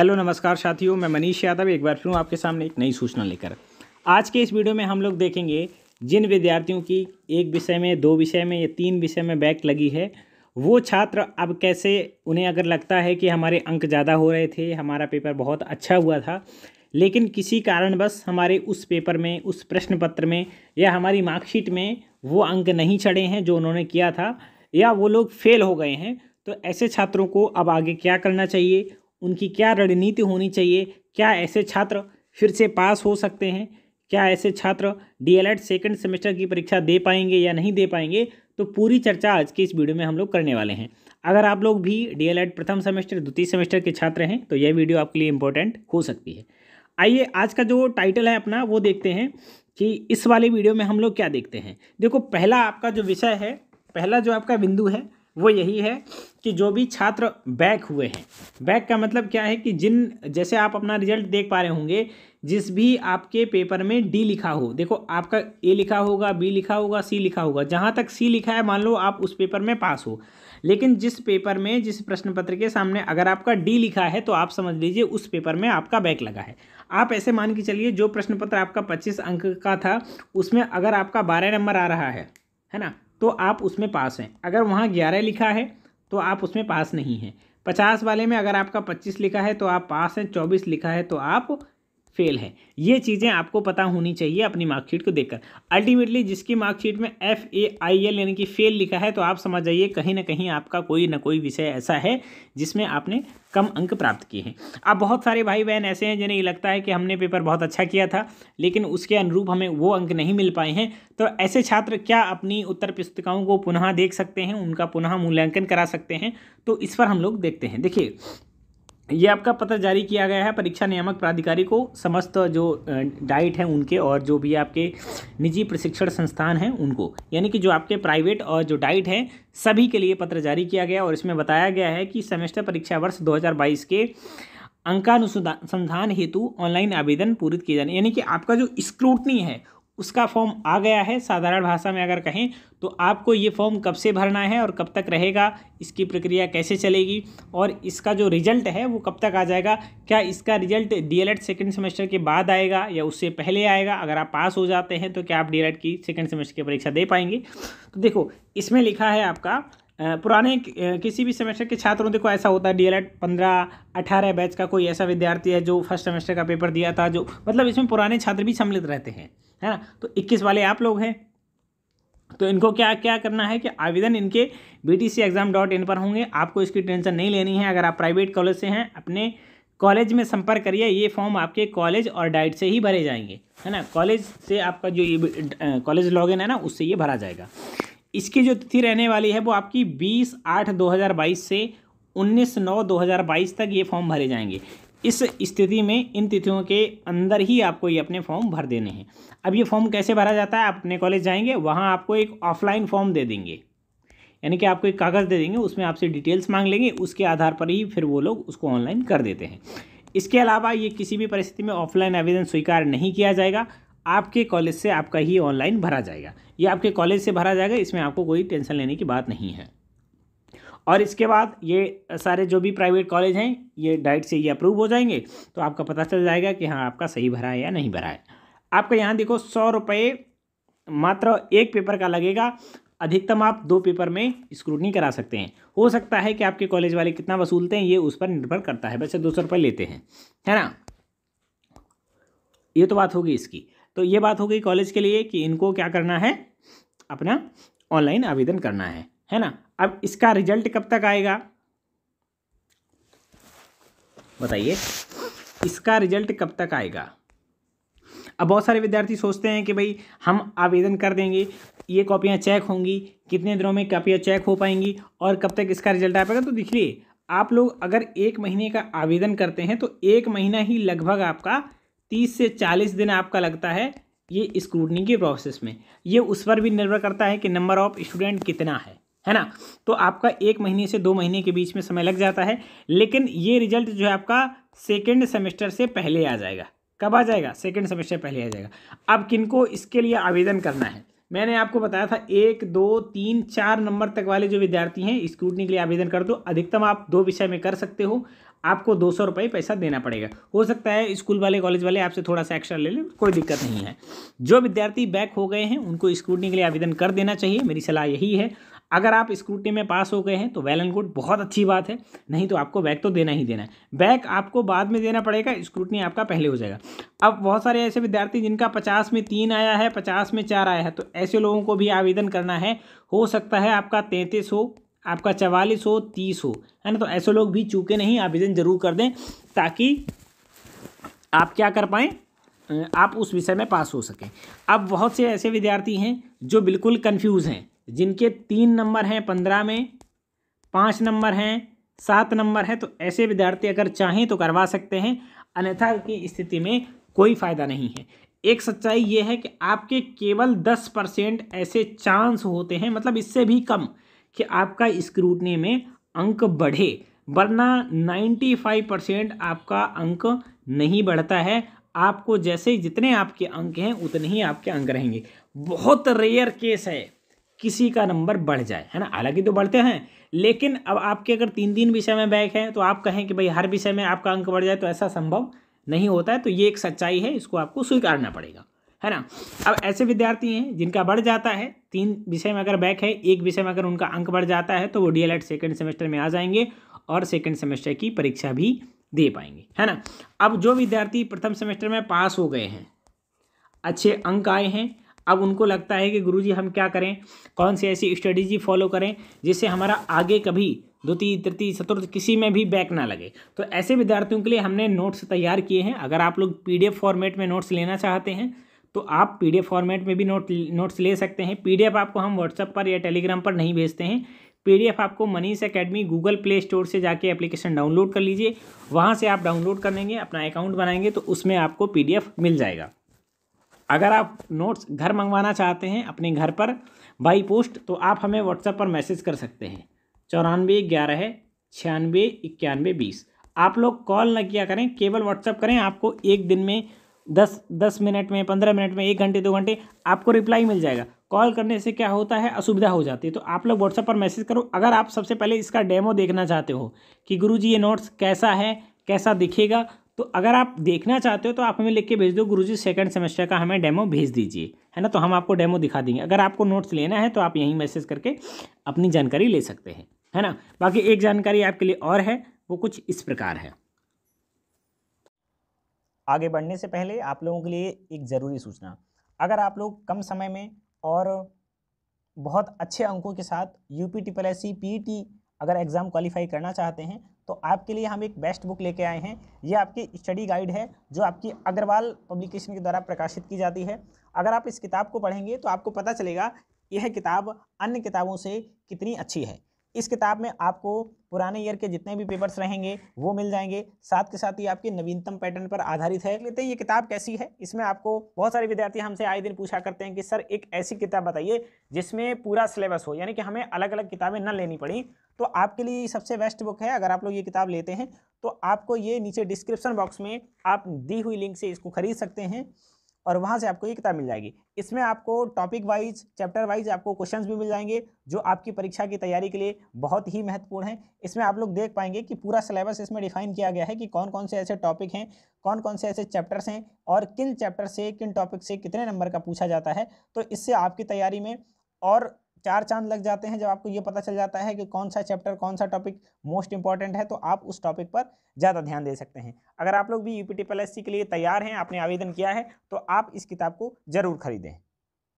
hello नमस्कार साथियों मैं मनीष यादव एक बार फिर हूँ आपके सामने एक नई सूचना लेकर आज के इस वीडियो में हम लोग देखेंगे जिन विद्यार्थियों की एक विषय में दो विषय में या तीन विषय में बैक लगी है वो छात्र अब कैसे उन्हें अगर लगता है कि हमारे अंक ज़्यादा हो रहे थे हमारा पेपर बहुत अच्छा हुआ था लेकिन किसी कारणवश हमारे उस पेपर में उस प्रश्न पत्र में या हमारी मार्कशीट में वो अंक नहीं चढ़े हैं जो उन्होंने किया था या वो लोग फेल हो गए हैं तो ऐसे छात्रों को अब आगे क्या करना चाहिए उनकी क्या रणनीति होनी चाहिए क्या ऐसे छात्र फिर से पास हो सकते हैं क्या ऐसे छात्र डी एड सेकेंड सेमेस्टर की परीक्षा दे पाएंगे या नहीं दे पाएंगे तो पूरी चर्चा आज के इस वीडियो में हम लोग करने वाले हैं अगर आप लोग भी एड प्रथम सेमेस्टर द्वितीय सेमेस्टर के छात्र हैं तो यह वीडियो आपके लिए इंपॉर्टेंट हो सकती है आइए आज का जो टाइटल है अपना वो देखते हैं कि इस वाले वीडियो में हम लोग क्या देखते हैं देखो पहला आपका जो विषय है पहला जो आपका बिंदु है वो यही है कि जो भी छात्र बैक हुए हैं बैक का मतलब क्या है कि जिन जैसे आप अपना रिजल्ट देख पा रहे होंगे जिस भी आपके पेपर में डी लिखा हो देखो आपका ए लिखा होगा बी लिखा होगा सी लिखा होगा जहाँ तक सी लिखा है मान लो आप उस पेपर में पास हो लेकिन जिस पेपर में जिस प्रश्न पत्र के सामने अगर आपका डी लिखा है तो आप समझ लीजिए उस पेपर में आपका बैक लगा है आप ऐसे मान के चलिए जो प्रश्न पत्र आपका पच्चीस अंक का था उसमें अगर आपका बारह नंबर आ रहा है है ना तो आप उसमें पास हैं अगर वहाँ ग्यारह लिखा है तो आप उसमें पास नहीं हैं पचास वाले में अगर आपका पच्चीस लिखा है तो आप पास हैं चौबीस लिखा है तो आप फेल है ये चीज़ें आपको पता होनी चाहिए अपनी मार्कशीट को देखकर अल्टीमेटली जिसकी मार्कशीट में एफ ए आई एल यानी कि फेल लिखा है तो आप समझ जाइए कहीं ना कहीं आपका कोई ना कोई विषय ऐसा है जिसमें आपने कम अंक प्राप्त किए हैं अब बहुत सारे भाई बहन ऐसे हैं जिन्हें लगता है कि हमने पेपर बहुत अच्छा किया था लेकिन उसके अनुरूप हमें वो अंक नहीं मिल पाए हैं तो ऐसे छात्र क्या अपनी उत्तर पुस्तिकाओं को पुनः देख सकते हैं उनका पुनः मूल्यांकन करा सकते हैं तो इस पर हम लोग देखते हैं देखिए ये आपका पत्र जारी किया गया है परीक्षा नियामक प्राधिकारी को समस्त जो डाइट है उनके और जो भी आपके निजी प्रशिक्षण संस्थान हैं उनको यानी कि जो आपके प्राइवेट और जो डाइट हैं सभी के लिए पत्र जारी किया गया और इसमें बताया गया है कि सेमेस्टर परीक्षा वर्ष 2022 के अंकानुसंधान हेतु ऑनलाइन आवेदन पूरित किए जाने यानी कि आपका जो स्क्रूटनी है उसका फॉर्म आ गया है साधारण भाषा में अगर कहें तो आपको ये फॉर्म कब से भरना है और कब तक रहेगा इसकी प्रक्रिया कैसे चलेगी और इसका जो रिजल्ट है वो कब तक आ जाएगा क्या इसका रिजल्ट डीएलएड सेकेंड सेमेस्टर के बाद आएगा या उससे पहले आएगा अगर आप पास हो जाते हैं तो क्या आप डीएलएड की सेकेंड सेमेस्टर की परीक्षा दे पाएंगे तो देखो इसमें लिखा है आपका पुराने किसी भी सेमेस्टर के छात्रों देखो ऐसा होता है डी एल एड पंद्रह अठारह बैच का कोई ऐसा विद्यार्थी है जो फर्स्ट सेमेस्टर का पेपर दिया था जो मतलब इसमें पुराने छात्र भी सम्मिलित रहते हैं है ना तो इक्कीस वाले आप लोग हैं तो इनको क्या क्या करना है कि आवेदन इनके B T C exam dot in पर होंगे आपको इसकी टेंशन नहीं लेनी है अगर आप प्राइवेट कॉलेज से हैं अपने कॉलेज में संपर्क करिए ये फॉर्म आपके कॉलेज और डाइट से ही भरे जाएंगे है ना कॉलेज से आपका जो ये कॉलेज लॉगिन है ना उससे ये भरा जाएगा इसकी जो तिथि रहने वाली है वो आपकी बीस आठ दो हज़ार बाईस से उन्नीस नौ दो हज़ार बाईस तक ये फॉर्म भरे जाएंगे इस स्थिति में इन तिथियों के अंदर ही आपको ये अपने फॉर्म भर देने हैं अब ये फॉर्म कैसे भरा जाता है आप अपने कॉलेज जाएंगे वहाँ आपको एक ऑफलाइन फॉर्म दे देंगे यानी कि आपको एक कागज़ दे देंगे उसमें आपसे डिटेल्स मांग लेंगे उसके आधार पर ही फिर वो लोग उसको ऑनलाइन कर देते हैं इसके अलावा ये किसी भी परिस्थिति में ऑफलाइन आवेदन स्वीकार नहीं किया जाएगा आपके कॉलेज से आपका ही ऑनलाइन भरा जाएगा ये आपके कॉलेज से भरा जाएगा इसमें आपको कोई टेंशन लेने की बात नहीं है और इसके बाद ये सारे जो भी प्राइवेट कॉलेज हैं ये डाइट से ये अप्रूव हो जाएंगे तो आपका पता चल जाएगा कि हाँ आपका सही भरा है या नहीं भरा है आपका यहाँ देखो सौ रुपये मात्र एक पेपर का लगेगा अधिकतम आप दो पेपर में स्क्रूटनी करा सकते हैं हो सकता है कि आपके कॉलेज वाले कितना वसूलते हैं ये उस पर निर्भर करता है वैसे दो सौ रुपये लेते हैं है ना ये तो बात होगी इसकी तो ये बात हो गई कॉलेज के लिए कि इनको क्या करना है अपना ऑनलाइन आवेदन करना है है ना अब इसका रिजल्ट कब तक आएगा बताइए इसका रिजल्ट कब तक आएगा अब बहुत सारे विद्यार्थी सोचते हैं कि भाई हम आवेदन कर देंगे ये कॉपियां चेक होंगी कितने दिनों में कॉपियां चेक हो पाएंगी और कब तक इसका रिजल्ट आ पाएगा तो दिखिए आप लोग अगर एक महीने का आवेदन करते हैं तो एक महीना ही लगभग आपका तीस से चालीस दिन आपका लगता है ये स्क्रूटनी के प्रोसेस में ये उस पर भी निर्भर करता है कि नंबर ऑफ स्टूडेंट कितना है है ना तो आपका एक महीने से दो महीने के बीच में समय लग जाता है लेकिन ये रिजल्ट जो है आपका सेकेंड सेमेस्टर से पहले आ जाएगा कब आ जाएगा सेकेंड सेमेस्टर पहले आ जाएगा अब किनको इसके लिए आवेदन करना है मैंने आपको बताया था एक दो तीन चार नंबर तक वाले जो विद्यार्थी हैं स्क्रूटनी के लिए आवेदन कर दो अधिकतम आप दो विषय में कर सकते हो आपको दो सौ रुपये पैसा देना पड़ेगा हो सकता है स्कूल वाले कॉलेज वाले आपसे थोड़ा सा एक्स्ट्रा ले लें कोई दिक्कत नहीं है जो विद्यार्थी बैक हो गए हैं उनको स्क्रूटनी के लिए आवेदन कर देना चाहिए मेरी सलाह यही है अगर आप स्क्रूटनी में पास हो गए हैं तो वेल एंड गुड बहुत अच्छी बात है नहीं तो आपको बैक तो देना ही देना है बैक आपको बाद में देना पड़ेगा स्क्रूटनी आपका पहले हो जाएगा अब बहुत सारे ऐसे विद्यार्थी जिनका पचास में तीन आया है पचास में चार आया है तो ऐसे लोगों को भी आवेदन करना है हो सकता है आपका तैंतीस हो आपका चवालीस हो तीस हो है ना तो ऐसे लोग भी चूके नहीं आवेदन जरूर कर दें ताकि आप क्या कर पाएँ आप उस विषय में पास हो सकें अब बहुत से ऐसे विद्यार्थी हैं जो बिल्कुल कन्फ्यूज़ हैं जिनके तीन नंबर हैं पंद्रह में पाँच नंबर हैं सात नंबर है तो ऐसे विद्यार्थी अगर चाहें तो करवा सकते हैं अन्यथा की स्थिति में कोई फ़ायदा नहीं है एक सच्चाई ये है कि आपके केवल दस परसेंट ऐसे चांस होते हैं मतलब इससे भी कम कि आपका स्क्रूटनी में अंक बढ़े वरना 95 परसेंट आपका अंक नहीं बढ़ता है आपको जैसे जितने आपके अंक हैं उतने ही आपके अंक रहेंगे बहुत रेयर केस है किसी का नंबर बढ़ जाए है ना हालांकि तो बढ़ते हैं लेकिन अब आपके अगर तीन तीन विषय में बैक हैं तो आप कहें कि भाई हर विषय में आपका अंक बढ़ जाए तो ऐसा संभव नहीं होता है तो ये एक सच्चाई है इसको आपको स्वीकारना पड़ेगा है ना अब ऐसे विद्यार्थी हैं जिनका बढ़ जाता है तीन विषय में अगर बैक है एक विषय में अगर उनका अंक बढ़ जाता है तो वो डी एल सेकेंड सेमेस्टर में आ जाएंगे और सेकेंड सेमेस्टर की परीक्षा भी दे पाएंगे है ना अब जो विद्यार्थी प्रथम सेमेस्टर में पास हो गए हैं अच्छे अंक आए हैं अब उनको लगता है कि गुरुजी हम क्या करें कौन सी ऐसी स्ट्रेटेजी फॉलो करें जिससे हमारा आगे कभी द्वितीय तृतीय चतुर्थ किसी में भी बैक ना लगे तो ऐसे विद्यार्थियों के लिए हमने नोट्स तैयार किए हैं अगर आप लोग पीडीएफ फॉर्मेट में नोट्स लेना चाहते हैं तो आप पी फॉर्मेट में भी नोट नोट्स ले सकते हैं पी आपको हम व्हाट्सअप पर या टेलीग्राम पर नहीं भेजते हैं पीडीएफ आपको Manish academy Google Play Store से जाके एप्लीकेशन डाउनलोड कर लीजिए वहाँ से आप डाउनलोड कर लेंगे अपना अकाउंट बनाएंगे तो उसमें आपको पीडीएफ मिल जाएगा अगर आप नोट्स घर मंगवाना चाहते हैं अपने घर पर बाई पोस्ट तो आप हमें व्हाट्सएप पर मैसेज कर सकते हैं चौरानवे ग्यारह छियानवे इक्यानवे बीस आप लोग कॉल न किया करें केवल व्हाट्सअप करें आपको एक दिन में दस दस मिनट में पंद्रह मिनट में एक घंटे दो घंटे आपको रिप्लाई मिल जाएगा कॉल करने से क्या होता है असुविधा हो जाती है तो आप लोग व्हाट्सएप पर मैसेज करो अगर आप सबसे पहले इसका डेमो देखना चाहते हो कि गुरु जी ये नोट्स कैसा है कैसा दिखेगा तो अगर आप देखना चाहते हो तो आप हमें लिख के भेज दो गुरु जी सेकेंड सेमेस्टर का हमें डेमो भेज दीजिए है ना तो हम आपको डेमो दिखा देंगे अगर आपको नोट्स लेना है तो आप यहीं मैसेज करके अपनी जानकारी ले सकते हैं है ना बाकी एक जानकारी आपके लिए और है वो कुछ इस प्रकार है आगे बढ़ने से पहले आप लोगों के लिए एक ज़रूरी सूचना अगर आप लोग कम समय में और बहुत अच्छे अंकों के साथ U P T plus C P T अगर एग्ज़ाम क्वालिफाई करना चाहते हैं तो आपके लिए हम एक बेस्ट बुक लेके आए हैं ये आपकी स्टडी गाइड है जो आपकी अग्रवाल पब्लिकेशन के द्वारा प्रकाशित की जाती है अगर आप इस किताब को पढ़ेंगे तो आपको पता चलेगा यह किताब अन्य किताबों से कितनी अच्छी है इस किताब में आपको पुराने ईयर के जितने भी पेपर्स रहेंगे वो मिल जाएंगे साथ के साथ ये आपके नवीनतम पैटर्न पर आधारित है लेते हैं ये किताब कैसी है इसमें आपको बहुत सारे विद्यार्थी हमसे आए दिन पूछा करते हैं कि सर एक ऐसी किताब बताइए जिसमें पूरा सिलेबस हो यानी कि हमें अलग अलग किताबें न लेनी पड़ी तो आपके लिए सबसे बेस्ट बुक है अगर आप लोग ये किताब लेते हैं तो आपको ये नीचे डिस्क्रिप्सन बॉक्स में आप दी हुई लिंक से इसको खरीद सकते हैं और वहाँ से आपको ये किताब मिल जाएगी इसमें आपको टॉपिक वाइज चैप्टर वाइज आपको क्वेश्चंस भी मिल जाएंगे जो आपकी परीक्षा की तैयारी के लिए बहुत ही महत्वपूर्ण है इसमें आप लोग देख पाएंगे कि पूरा सिलेबस इसमें डिफाइन किया गया है कि कौन कौन से ऐसे टॉपिक हैं कौन कौन से ऐसे चैप्टर्स हैं और किन चैप्टर से किन टॉपिक से कितने नंबर का पूछा जाता है तो इससे आपकी तैयारी में और चार चांद लग जाते हैं जब आपको ये पता चल जाता है कि कौन सा चैप्टर कौन सा टॉपिक मोस्ट इंपॉर्टेंट है तो आप उस टॉपिक पर ज़्यादा ध्यान दे सकते हैं अगर आप लोग भी यू पी के लिए तैयार हैं आपने आवेदन किया है तो आप इस किताब को ज़रूर खरीदें